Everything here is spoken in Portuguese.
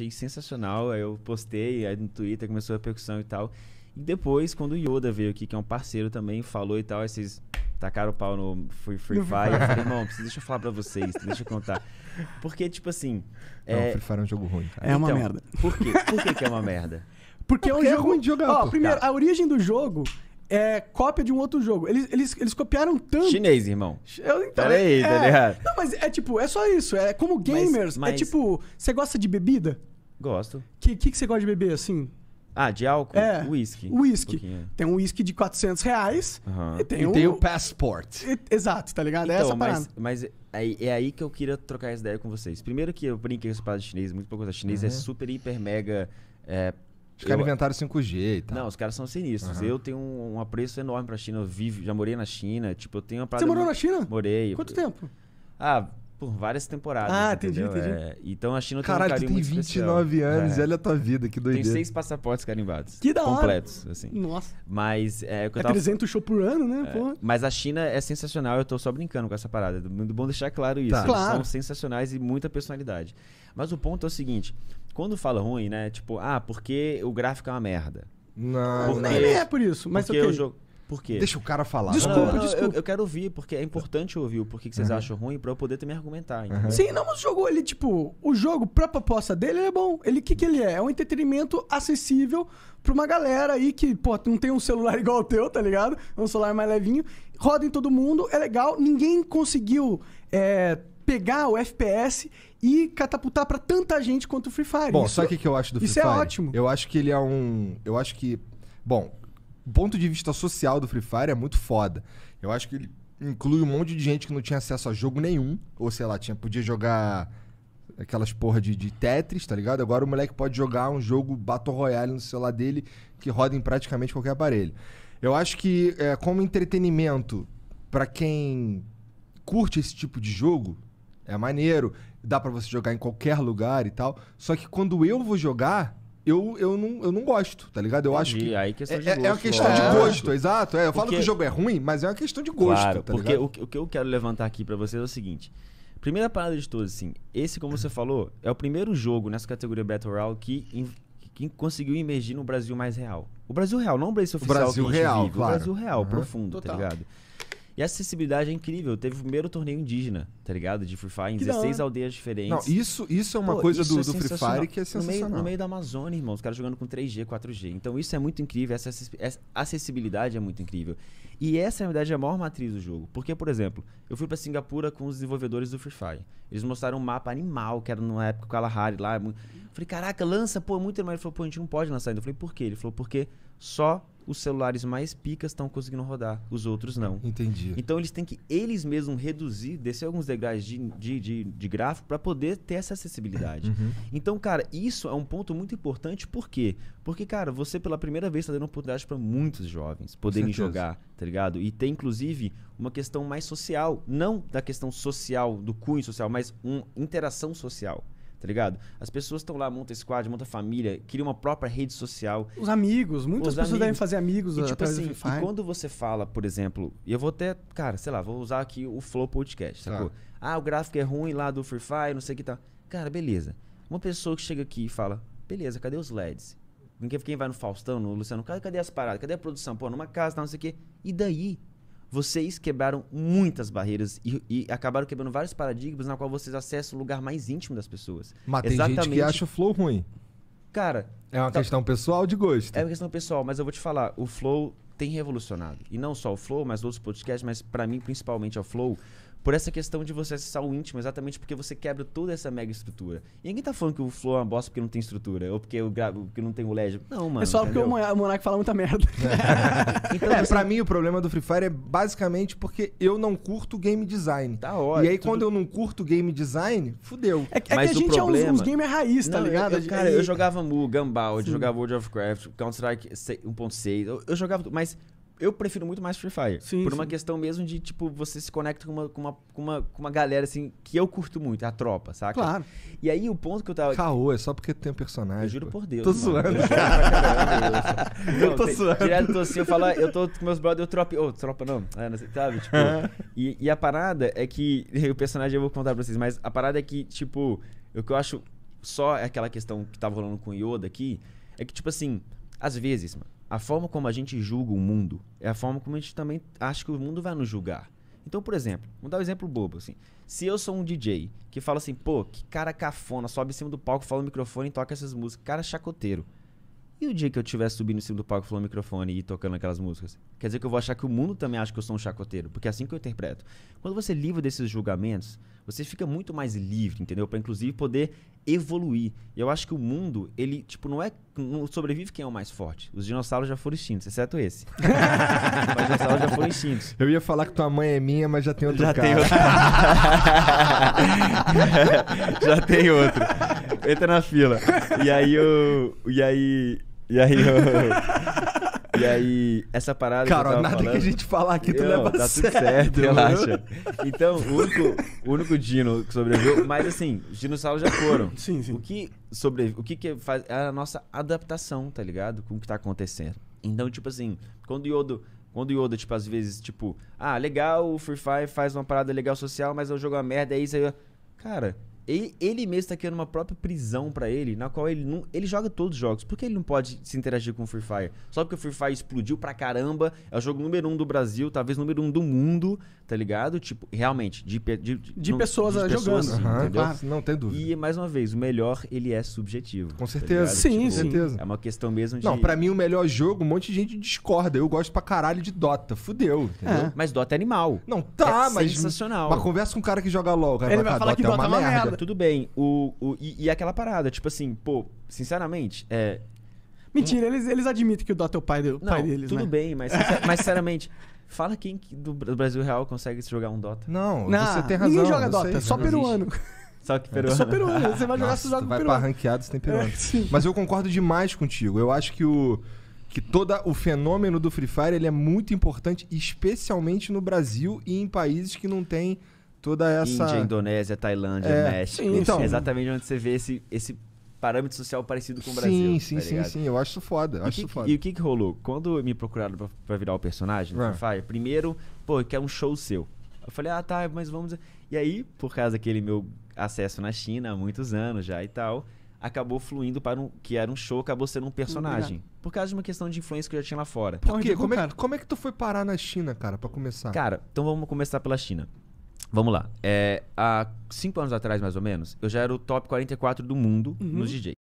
achei sensacional. Aí eu postei aí no Twitter, começou a repercussão e tal. E depois, quando o Yoda veio aqui, que é um parceiro também, falou e tal, esses tacaram o pau no Free, Free Fire. Eu falei, irmão, deixa eu falar pra vocês, deixa eu contar. Porque, tipo assim. Não, é... Free Fire é um jogo ruim, cara. É uma então, merda. Por quê? Por que, que é uma merda? Porque, é Porque é um jogo ruim de jogar. Ó, primeiro, tá. a origem do jogo é cópia de um outro jogo. Eles, eles, eles copiaram tanto. Chinês, irmão. então, Peraí, é, tá é. ligado? Não, mas é tipo, é só isso. É como gamers. É mas, mas... É tipo, você gosta de bebida? Gosto. O que, que, que, você gosta de beber assim? Ah, de álcool? É. Whisky. Whisky. Um tem um whisky de 400 reais. Uhum. E tem, e um... tem o passport. E, exato, tá ligado? É então, é essa parada. Mas, mas é, é, aí que eu queria trocar essa ideia com vocês. Primeiro que eu brinquei com essa parada de chinês, muito pouco coisa. Chinês uhum. é super, hiper, mega. É, os caras inventaram 5G e tal. Não, os caras são sinistros. Uhum. Eu tenho um, um apreço enorme pra China. Eu vivo, já morei na China. Tipo, eu tenho uma Você morou na China? Morei. Quanto eu... tempo? Ah, por várias temporadas. Ah, entendi, entendeu? entendi. É, então a China Caralho, tem um carinho tu tem 29 especial. É. anos, é. olha a tua vida, que doideira. Tem seis passaportes carimbados. Que da hora. Completos, assim. Nossa. Mas é o que eu é tava... É 300 show por ano, né? É, mas a China é sensacional, eu tô só brincando com essa parada. É muito bom deixar claro isso. Tá. Claro. são sensacionais e muita personalidade. Mas o ponto é o seguinte, quando fala ruim, né? Tipo, ah, porque o gráfico é uma merda. Não, porque, não é, é por isso. Mas porque okay. o jogo... Por quê? Deixa o cara falar. Desculpa, não, não, desculpa. Eu, eu, quero ouvir, porque é importante ouvir o porquê que vocês uhum. acham ruim pra eu poder também argumentar. Uhum. Sim, não, mas o jogo, ele, tipo, o jogo, pra proposta dele, ele é bom. Ele, o que, que ele é? É um entretenimento acessível pra uma galera aí que, pô, não tem um celular igual o teu, tá ligado? É um celular mais levinho. Roda em todo mundo, é legal. Ninguém conseguiu é, pegar o FPS e catapultar para tanta gente quanto o Free Fire. Bom, isso, sabe o que eu acho do Free isso é Fire? Isso é ótimo. Eu acho que ele é um. Eu acho que. Bom, ponto de vista social do Free Fire é muito foda. Eu acho que ele inclui um monte de gente que não tinha acesso a jogo nenhum, ou sei lá, tinha, podia jogar aquelas porra de, de Tetris, tá ligado? Agora o moleque pode jogar um jogo Battle Royale no celular dele que roda em praticamente qualquer aparelho. Eu acho que é, como entretenimento para quem curte esse tipo de jogo é maneiro, dá para você jogar em qualquer lugar e tal. Só que quando eu vou jogar, eu, eu, não, eu não gosto, tá ligado? Eu acho que. Aí questão é, de é, gosto, é uma questão é. de gosto, exato. É, eu falo que o jogo é ruim, mas é uma questão de gosto. Claro, tá porque o, o, que eu quero levantar aqui para vocês é o seguinte. Primeira parada de todos assim, esse, como você falou, é o primeiro jogo nessa categoria Battle Royale que, que conseguiu emergir no Brasil mais real. O Brasil real, não o Brasil oficial. O Brasil real, vive, claro. O Brasil real, uhum. profundo, tá Total. tá ligado? E a acessibilidade é incrível. Teve o primeiro torneio indígena, tá ligado? De Free Fire, em que 16 não. aldeias diferentes. Não, isso, isso é uma Pô, coisa do, é do Free Fire que é sensacional. No meio, no meio, da Amazônia, irmão, os caras jogando com 3G, 4G. Então isso é muito incrível, essa acessibilidade é muito incrível. E essa, na verdade, é a maior matriz do jogo. Porque, por exemplo, eu fui para Singapura com os desenvolvedores do Free Fire. Eles mostraram um mapa animal, que era numa época com a Lahari lá. Falei, caraca, lança, pô, é muito animal. Ele falou, pô, a gente não pode lançar ainda. Eu falei, por quê? Ele falou, porque só os celulares mais picas estão conseguindo rodar, os outros não. Entendi. Então eles têm que eles mesmos reduzir, descer alguns degraus de, de, de, de gráfico para poder ter essa acessibilidade. Uhum. Então, cara, isso é um ponto muito importante, por quê? Porque, cara, você pela primeira vez está dando oportunidade para muitos jovens poderem jogar, tá ligado? E tem, inclusive, uma questão mais social, não da questão social, do cunho social, mas uma interação social tá ligado? As pessoas estão lá, monta squad, monta família, cria uma própria rede social. Os amigos, muitas Os pessoas amigos. devem fazer amigos e, uh, tipo assim, e quando você fala, por exemplo, e eu vou até, cara, sei lá, vou usar aqui o Flow Podcast, sacou? Tá. Ah, o gráfico é ruim lá do Free Fire, não sei o que tá. Cara, beleza. Uma pessoa que chega aqui e fala, beleza, cadê os LEDs? Quem vai no Faustão, no Luciano, cadê as paradas? Cadê a produção? Pô, numa casa, não sei o quê. E daí? vocês quebraram muitas barreiras e, e, acabaram quebrando vários paradigmas na qual vocês acessam o lugar mais íntimo das pessoas. Mas tem gente que acha o flow ruim. Cara. É uma tá... questão pessoal de gosto. É uma questão pessoal, mas eu vou te falar, o flow tem revolucionado. E não só o flow, mas outros podcasts, mas para mim principalmente é o flow, por essa questão de você acessar o íntimo, exatamente porque você quebra toda essa mega estrutura. E ninguém tá falando que o Flow é uma bosta porque não tem estrutura, ou porque, eu gravo, porque não tem o LED. Não, mano. É só entendeu? porque o Monark fala muita merda. então, é, tipo pra assim mim o problema do Free Fire é basicamente porque eu não curto game design. Tá ótimo. E aí tudo... quando eu não curto game design, fudeu. É, é Mas que a gente problema... é uns, uns gamer raiz, tá não, ligado? Eu, eu, cara, eu jogava Mu, Gumball, eu jogava World of Craft, Counter-Strike 1.6, eu, eu jogava... Mas eu prefiro muito mais Free Fire. Sim, por uma questão mesmo de, tipo, você se conecta com uma, com, uma, com, uma, com uma galera, assim, que eu curto muito, a tropa, saca? Claro. E aí o ponto que eu tava. Caô, é só porque tem um personagem. Eu juro pô. por Deus. Tô mano. suando. Eu, caramba, eu, eu tô tem, Direto assim, eu falo, eu tô com meus brothers, eu tropa. Ô, oh, tropa não. É, não sei, sabe? Tipo. e, e a parada é que. O personagem eu vou contar pra vocês, mas a parada é que, tipo, o que eu acho só é aquela questão que tava tá rolando com o Yoda aqui é que, tipo assim, às vezes, mano a forma como a gente julga o mundo é a forma como a gente também acha que o mundo vai nos julgar. Então, por exemplo, vamos dar um exemplo bobo, assim. Se eu sou um DJ que fala assim, pô, que cara cafona, sobe em cima do palco, fala no microfone e toca essas músicas, cara chacoteiro. E o dia que eu estiver subindo em cima do palco, falando microfone e tocando aquelas músicas? Quer dizer que eu vou achar que o mundo também acha que eu sou um chacoteiro, porque é assim que eu interpreto. Quando você é desses julgamentos, você fica muito mais livre, entendeu? Para inclusive poder evoluir. E eu acho que o mundo, ele, tipo, não é. Não sobrevive quem é o mais forte. Os dinossauros já foram extintos, exceto esse. Os dinossauros já foram extintos. Eu ia falar que tua mãe é minha, mas já tem outro já cara. Tem outro. já tem outro. Entra na fila. E aí eu. E aí e aí. Eu... e aí, essa parada. Cara, que nada falando... que a gente falar aqui tu eu, leva tá tudo certo, relaxa. Então, o único, o único dino que sobreviveu. Mas assim, os dinossauros já foram. Sim, sim. O que sobreviveu? o que, que faz. É a nossa adaptação, tá ligado? Com o que tá acontecendo. Então, tipo assim, quando o Yodo. Quando o Yoda, tipo, às vezes, tipo, ah, legal, o Free Fire faz uma parada legal social, mas eu jogo uma merda, é isso aí. Cara, ele, ele mesmo tá criando uma própria prisão para ele, na qual ele não. Ele joga todos os jogos. Por que ele não pode se interagir com o Free Fire? Só porque o Free Fire explodiu pra caramba. É o jogo número um do Brasil, talvez número um do mundo, tá ligado? Tipo, realmente, de, de, de, de não, pessoas, de ah, pessoas jogando. Assim, uhum, entendeu? não tem dúvida. E, mais uma vez, o melhor, ele é subjetivo. Com tá certeza. Tá sim, tipo, sim, certeza. É uma questão mesmo de. Não, pra mim, o melhor jogo, um monte de gente discorda. Eu gosto pra caralho de Dota. Fudeu, entendeu? É. Mas Dota é animal. Não, tá, é mas. Sensacional. Mas conversa com um cara que joga LOL. Cara ele vai, vai ah, falar Dota que Dota é uma, é uma merda. merda tudo bem. O, o, e, e aquela parada, tipo assim, pô, sinceramente, é. Mentira, um... eles, eles admitem que o Dota é o pai, do, Não, pai deles, tudo né? bem, mas, sincer, mas sinceramente, fala quem do Brasil Real consegue jogar um Dota. Não, Não você tem razão. Ninguém joga Dota, só peruano. Só que é. peruano. Só peruano. Você vai jogar, Nossa, você joga vai peruano. Vai pra ranqueado, você tem é, peruano. É, mas eu concordo demais contigo. Eu acho que o que todo o fenômeno do Free Fire ele é muito importante, especialmente no Brasil e em países que não têm toda essa. Índia, Indonésia, Tailândia, é, México. Sim, então, é exatamente onde você vê esse, esse parâmetro social parecido com o Brasil. Sim, sim, tá sim, sim. Eu acho isso foda. Eu e, acho que, isso foda. e o que, que rolou? Quando me procuraram pra, pra virar o personagem do ah. Fire, primeiro, pô, quer um show seu. Eu falei, ah, tá, mas vamos. E aí, por causa daquele meu acesso na China há muitos anos já e tal, acabou fluindo para um que era um show, acabou sendo um personagem. Obrigado. Por causa de uma questão de influência que eu já tinha lá fora. Por então, quê? Tipo, como é, como é que tu foi parar na China, cara, para começar? Cara, então vamos começar pela China. Vamos lá. É, há cinco anos atrás, mais ou menos, eu já era o top 44 do mundo uhum. nos DJs.